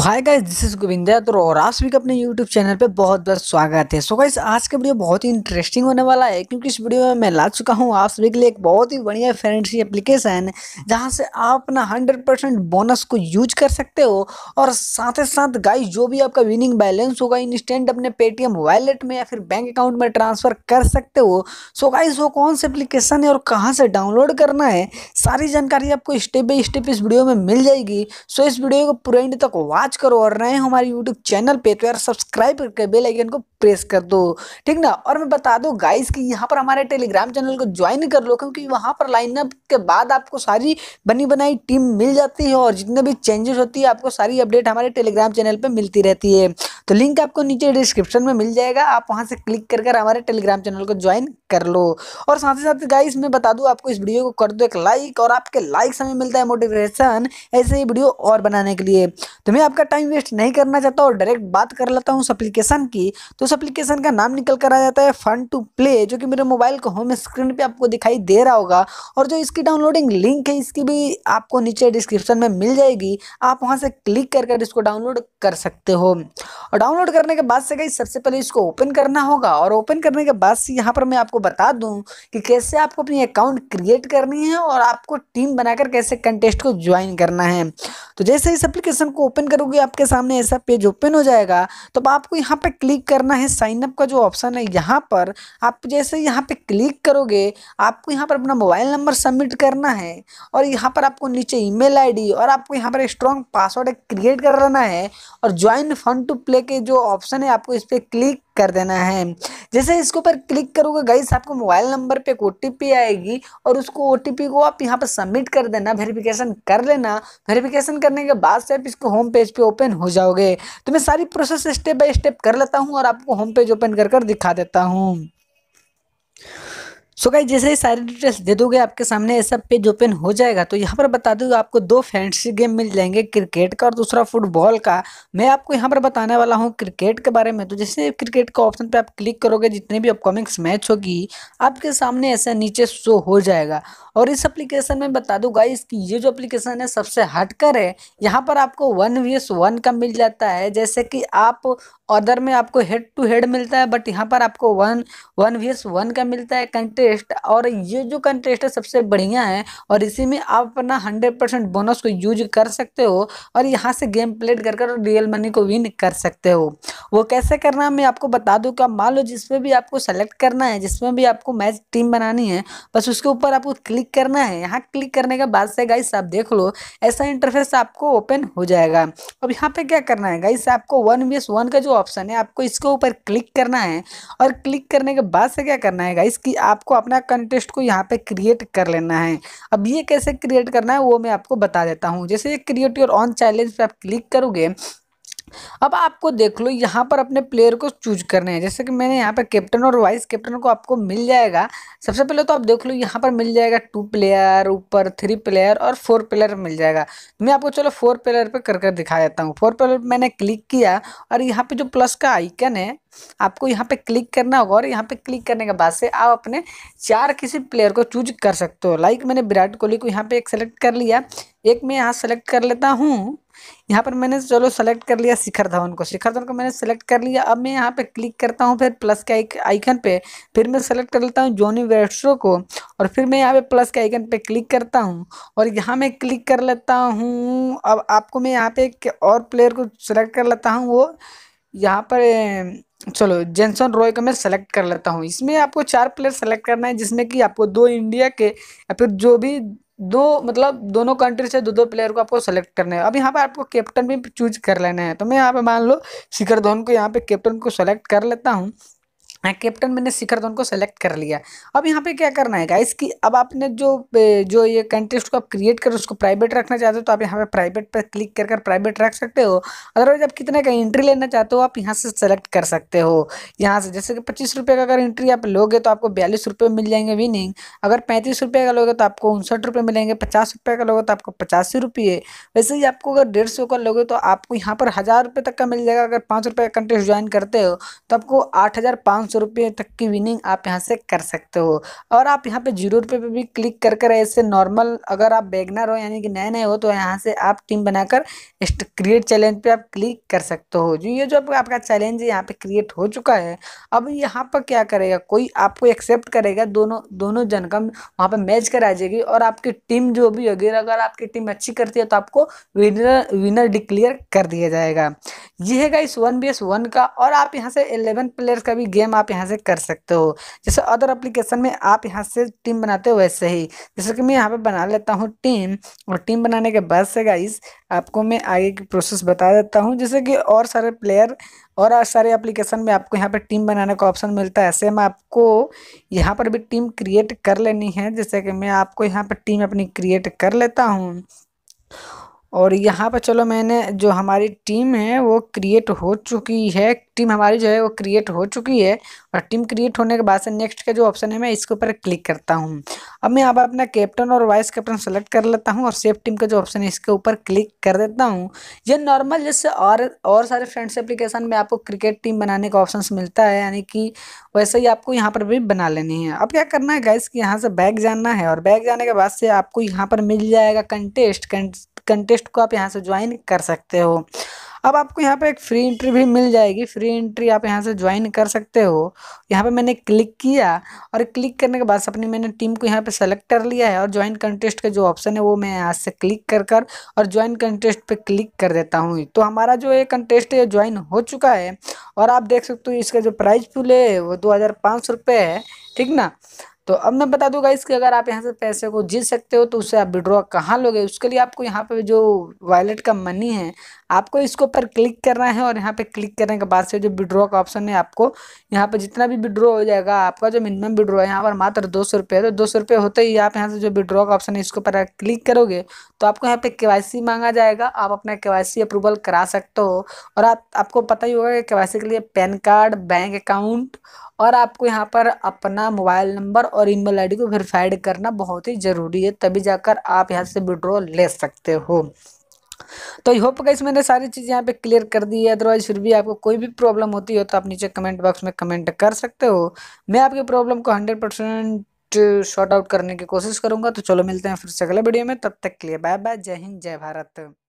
hi guys this is Govinda तो और आप सभी का अपने यूट्यूब चैनल पे बहुत बहुत स्वागत है सो so गाइस आज का वीडियो बहुत ही इंटरेस्टिंग होने वाला है क्योंकि इस वीडियो में मैं ला चुका हूँ आप सभी के लिए एक बहुत ही बढ़िया फ्रेंडशी एप्लीकेशन है जहाँ से आप अपना हंड्रेड परसेंट बोनस को यूज कर सकते हो और साथ ही साथ गाइस जो भी आपका विनिंग बैलेंस होगा इंस्टेंट अपने पेटीएम वॉलेट में या फिर बैंक अकाउंट में ट्रांसफर कर सकते हो सो so वो कौन सा एप्लीकेशन है और कहाँ से डाउनलोड करना है सारी जानकारी आपको स्टेप बाई स्टेप इस वीडियो में मिल जाएगी सो इस वीडियो को पूरे तक वाच पाँच करोड़ नए हमारे यूट्यूब चैनल पे तो यार सब्सक्राइब करके बेल आइकन को प्रेस कर दो ठीक ना और मैं बता दूँ गाइस कि यहाँ पर हमारे टेलीग्राम चैनल को ज्वाइन कर लो क्योंकि वहाँ पर लाइनअप के बाद आपको सारी बनी बनाई टीम मिल जाती है और जितने भी चेंजेस होती है आपको सारी अपडेट हमारे टेलीग्राम चैनल पर मिलती रहती है तो लिंक आपको नीचे डिस्क्रिप्शन में मिल जाएगा आप वहाँ से क्लिक कर कर हमारे टेलीग्राम चैनल को ज्वाइन कर लो और साथ ही साथ गाइस मैं बता दूँ आपको इस वीडियो को कर दो एक लाइक और आपके लाइक से मिलता है मोटिवेशन ऐसे ही वीडियो और बनाने के लिए तो मैं आपका आपका टाइम वेस्ट नहीं करना चाहता और डायरेक्ट बात कर लेता हूँ उस एप्लीकेशन की तो उस एप्लीकेशन का नाम निकल कर आ जाता है फन टू प्ले जो कि मेरे मोबाइल को होम स्क्रीन पर आपको दिखाई दे रहा होगा और जो इसकी डाउनलोडिंग लिंक है इसकी भी आपको नीचे डिस्क्रिप्शन में मिल जाएगी आप वहाँ से क्लिक कर कर इसको डाउनलोड कर सकते हो और डाउनलोड करने के बाद से कहीं सबसे पहले इसको ओपन करना होगा और ओपन करने के बाद से यहाँ पर मैं आपको बता दूँ कि कैसे आपको अपनी अकाउंट क्रिएट करनी है और आपको टीम बनाकर कैसे कंटेस्ट को ज्वाइन करना है तो जैसे इस एप्लीकेशन को ओपन करोगे करोगे आपके सामने ऐसा पेज ओपन हो जाएगा तो आपको यहाँ पे क्लिक करना है साइनअप का जो ऑप्शन है यहाँ पर आप जैसे यहाँ पे क्लिक करोगे आपको यहाँ पर अपना मोबाइल नंबर सबमिट करना है और यहाँ पर आपको नीचे ईमेल आईडी और आपको यहाँ पर स्ट्रॉन्ग पासवर्ड क्रिएट कर है और ज्वाइन फंड टू प्ले के जो ऑप्शन है आपको इस पर क्लिक कर देना है जैसे इसके ऊपर क्लिक करोगे गाइस आपको मोबाइल नंबर पे एक ओ आएगी और उसको ओ को आप यहाँ पर सबमिट कर देना वेरिफिकेशन कर लेना वेरिफिकेशन करने के बाद से आप इसको होम पेज पे ओपन हो जाओगे तो मैं सारी प्रोसेस स्टेप बाय स्टेप कर लेता हूँ और आपको होम पेज ओपन कर कर दिखा देता हूँ सो गाइस जैसे ही सारी डिटेल्स दे दोगे आपके सामने ऐसा पेज ओपन हो जाएगा तो यहाँ पर बता दूँ आपको दो फैंटसी गेम मिल जाएंगे क्रिकेट का और दूसरा फुटबॉल का मैं आपको यहाँ पर बताने वाला हूँ क्रिकेट के बारे में तो जैसे क्रिकेट का ऑप्शन पे आप क्लिक करोगे जितने भी अपकमिंग्स मैच होगी आपके सामने ऐसा नीचे शो हो जाएगा और इस अप्लीकेशन में बता दूँ इसकी ये जो अप्लीकेशन है सबसे हटकर है यहाँ पर आपको वन वी एस वन का मिल जाता है जैसे कि आप अदर में आपको हेड टू हेड मिलता है बट यहाँ पर आपको one one V S one का मिलता है कंटे कंटेस्ट और ये जो कंटेस्ट है सबसे बढ़िया है और इसी में आप अपना हंड्रेड परसेंट बोनस को यूज कर सकते हो और यहाँ से गेम प्लेट कर कर रियल मनी को विन कर सकते हो वो कैसे करना मैं आपको बता दूँ क्या मान लो जिसमें भी आपको सेलेक्ट करना है जिसमें भी आपको मैच टीम बनानी है बस उसके ऊपर आपको क्लिक करना है यहाँ क्लिक करने के बाद से गाइस आप देख लो ऐसा इंटरफेस आपको ओपन हो जाएगा अब यहाँ पे क्या करना है गाइस आपको वन बी वन का जो ऑप्शन है आपको इसके ऊपर क्लिक करना है और क्लिक करने के बाद से क्या करना है गाइस कि आपको अपना कंटेस्ट को यहाँ पे क्रिएट कर लेना है अब ये कैसे क्रिएट करना है वो मैं आपको बता देता हूँ जैसे क्रिएट योर ऑन चैलेंज पर आप क्लिक करोगे अब आपको देख लो यहाँ पर अपने प्लेयर को चूज करने हैं जैसे कि मैंने यहाँ पर कैप्टन और वाइस कैप्टन को आपको मिल जाएगा सबसे पहले तो आप देख लो यहाँ पर मिल जाएगा टू प्लेयर ऊपर थ्री प्लेयर और फोर प्लेयर मिल जाएगा तो मैं आपको चलो फोर प्लेयर पे कर कर दिखा देता हूँ फोर प्लेयर मैंने क्लिक किया और यहाँ पे जो प्लस का आइकन है आपको यहाँ पे क्लिक करना होगा और यहाँ पे क्लिक करने के बाद से आप अपने चार किसी प्लेयर को चूज कर सकते हो लाइक मैंने विराट कोहली को यहाँ पे एक सेलेक्ट कर लिया एक मैं यहाँ सेलेक्ट कर लेता हूँ यहाँ पर मैंने चलो सेलेक्ट कर लिया शिखर धवन को शिखर धवन को मैंने सेलेक्ट कर लिया अब मैं यहाँ पे क्लिक करता हूँ फिर प्लस के आइकन पे फिर मैं सेलेक्ट कर लेता हूँ जोनी वेस्ट्रो को और फिर मैं यहाँ पे प्लस के आइकन पे क्लिक करता हूँ और यहाँ मैं क्लिक कर लेता हूँ अब आपको मैं यहाँ पे एक और प्लेयर को सेलेक्ट कर लेता हूँ वो यहाँ पर चलो जेंसन रॉय को मैं सेलेक्ट कर लेता हूँ इसमें आपको चार प्लेयर सेलेक्ट करना है जिसमें कि आपको दो इंडिया के या फिर जो भी दो मतलब दोनों कंट्री से दो दो प्लेयर को आपको सेलेक्ट करना है अब यहाँ पे आपको कैप्टन भी चूज कर लेना है तो मैं यहाँ पे मान लो शिखर धोन को यहाँ पे कैप्टन को सेलेक्ट कर लेता हूँ कैप्टन मैंने शिखर धवन को सेलेक्ट कर लिया अब यहाँ पे क्या करना है गाइस कि अब आपने जो जो ये कंटेस्ट को आप क्रिएट कर उसको प्राइवेट रखना चाहते हो तो आप यहाँ पे प्राइवेट पर क्लिक कर कर प्राइवेट रख सकते हो अदरवाइज आप कितने का एंट्री लेना चाहते हो आप यहाँ से सेलेक्ट कर सकते हो यहाँ से जैसे कि पच्चीस रुपये का अगर एंट्री आप लोगे तो आपको बयालीस रुपये मिल जाएंगे विनिंग अगर पैंतीस रुपये का लोगे तो आपको उनसठ रुपये मिलेंगे पचास रुपये का लोगे तो आपको पचासी रुपये वैसे ही आपको अगर डेढ़ सौ का लोगे तो आपको यहाँ पर हज़ार रुपये तक का मिल जाएगा अगर पाँच रुपये का कंटेस्ट ज्वाइन करते हो तो आपको आठ हज़ार पाँच पाँच सौ रुपये तक की विनिंग आप यहाँ से कर सकते हो और आप यहाँ पे जीरो रुपये पे भी क्लिक कर कर ऐसे नॉर्मल अगर आप बेगनर हो यानी कि नए नए हो तो यहाँ से आप टीम बनाकर क्रिएट चैलेंज पे आप क्लिक कर सकते हो जो ये जो आप, आपका चैलेंज है यहाँ पे क्रिएट हो चुका है अब यहाँ पर क्या करेगा कोई आपको एक्सेप्ट करेगा दोनों दोनों जन का वहाँ पर मैच करा जाएगी और आपकी टीम जो भी होगी अगर आपकी टीम अच्छी करती है तो आपको विनर विनर डिक्लेयर कर दिया जाएगा यह है इस वन बी एस वन का और आप यहाँ से एलेवन प्लेयर्स का भी गेम आप यहाँ से कर सकते हो जैसे अदर अप्लीकेशन में आप यहाँ से टीम बनाते हो वैसे ही जैसे कि मैं यहाँ पे बना लेता हूँ टीम और टीम बनाने के बाद से गाइस आपको मैं आगे की प्रोसेस बता देता हूँ जैसे कि और सारे प्लेयर और सारे एप्लीकेशन में आपको यहाँ पर टीम बनाने का ऑप्शन मिलता है ऐसे में आपको यहाँ पर भी टीम क्रिएट कर लेनी है जैसे कि मैं आपको यहाँ पर टीम अपनी क्रिएट कर लेता हूँ और यहाँ पर चलो मैंने जो हमारी टीम है वो क्रिएट हो चुकी है टीम हमारी जो है वो क्रिएट हो चुकी है और टीम क्रिएट होने के बाद से नेक्स्ट का जो ऑप्शन है मैं इसके ऊपर क्लिक करता हूँ अब मैं अब अपना कैप्टन और वाइस कैप्टन सेलेक्ट कर लेता हूँ और सेफ टीम का जो ऑप्शन है इसके ऊपर क्लिक कर देता हूँ ये नॉर्मल जैसे और और सारे फ्रेंड्स एप्लीकेशन में आपको क्रिकेट टीम बनाने का ऑप्शन मिलता है यानी कि वैसे ही आपको यहाँ पर भी बना लेनी है अब क्या करना है गाइस कि यहाँ से बैग जाना है और बैग जाने के बाद से आपको यहाँ पर मिल जाएगा कंटेस्ट कंटेस्ट को आप यहाँ से ज्वाइन कर सकते हो अब आपको यहाँ पे एक फ्री एंट्री भी मिल जाएगी फ्री एंट्री आप यहाँ से ज्वाइन कर सकते हो यहाँ पे मैंने क्लिक किया और क्लिक करने के बाद अपनी मैंने टीम को यहाँ पे सेलेक्ट कर लिया है और ज्वाइन कंटेस्ट का जो ऑप्शन है वो मैं यहाँ से क्लिक कर कर और ज्वाइन कंटेस्ट पे क्लिक कर देता हूँ तो हमारा जो ये कंटेस्ट है ज्वाइन हो चुका है और आप देख सकते हो इसका जो प्राइज पूल है वो दो है ठीक ना तो अब मैं बता दूंगा इसके अगर आप यहाँ से पैसे को जीत सकते हो तो उससे आप विड्रॉ कहाँ लोगे उसके लिए आपको यहाँ पे जो वॉलेट का मनी है आपको इसके ऊपर क्लिक करना है और यहाँ पे क्लिक करने के बाद से जो विड्रॉ का ऑप्शन है आपको यहाँ पे जितना भी विड्रॉ हो जाएगा आपका जो मिनिमम विड्रॉ है यहाँ पर मात्र दो सौ रुपये तो दो सौ रुपये होते ही आप यहाँ से जो विड्रॉ का ऑप्शन है इसके ऊपर क्लिक करोगे तो आपको यहाँ पे के मांगा जाएगा आप अपना के अप्रूवल करा सकते हो और आप आपको पता ही होगा कि के के लिए पैन कार्ड बैंक अकाउंट और आपको यहाँ पर अपना मोबाइल नंबर और ईमेल आईडी को वेरीफाइड करना बहुत ही ज़रूरी है तभी जाकर आप यहाँ से विड्रॉ ले सकते हो तो आई होप गाइस मैंने सारी चीज़ें यहाँ पे क्लियर कर दी है अदरवाइज फिर भी आपको कोई भी प्रॉब्लम होती हो तो आप नीचे कमेंट बॉक्स में कमेंट कर सकते हो मैं आपकी प्रॉब्लम को हंड्रेड परसेंट शॉर्ट आउट करने की कोशिश करूंगा तो चलो मिलते हैं फिर से अगले वीडियो में तब तक के लिए बाय बाय जय हिंद जय भारत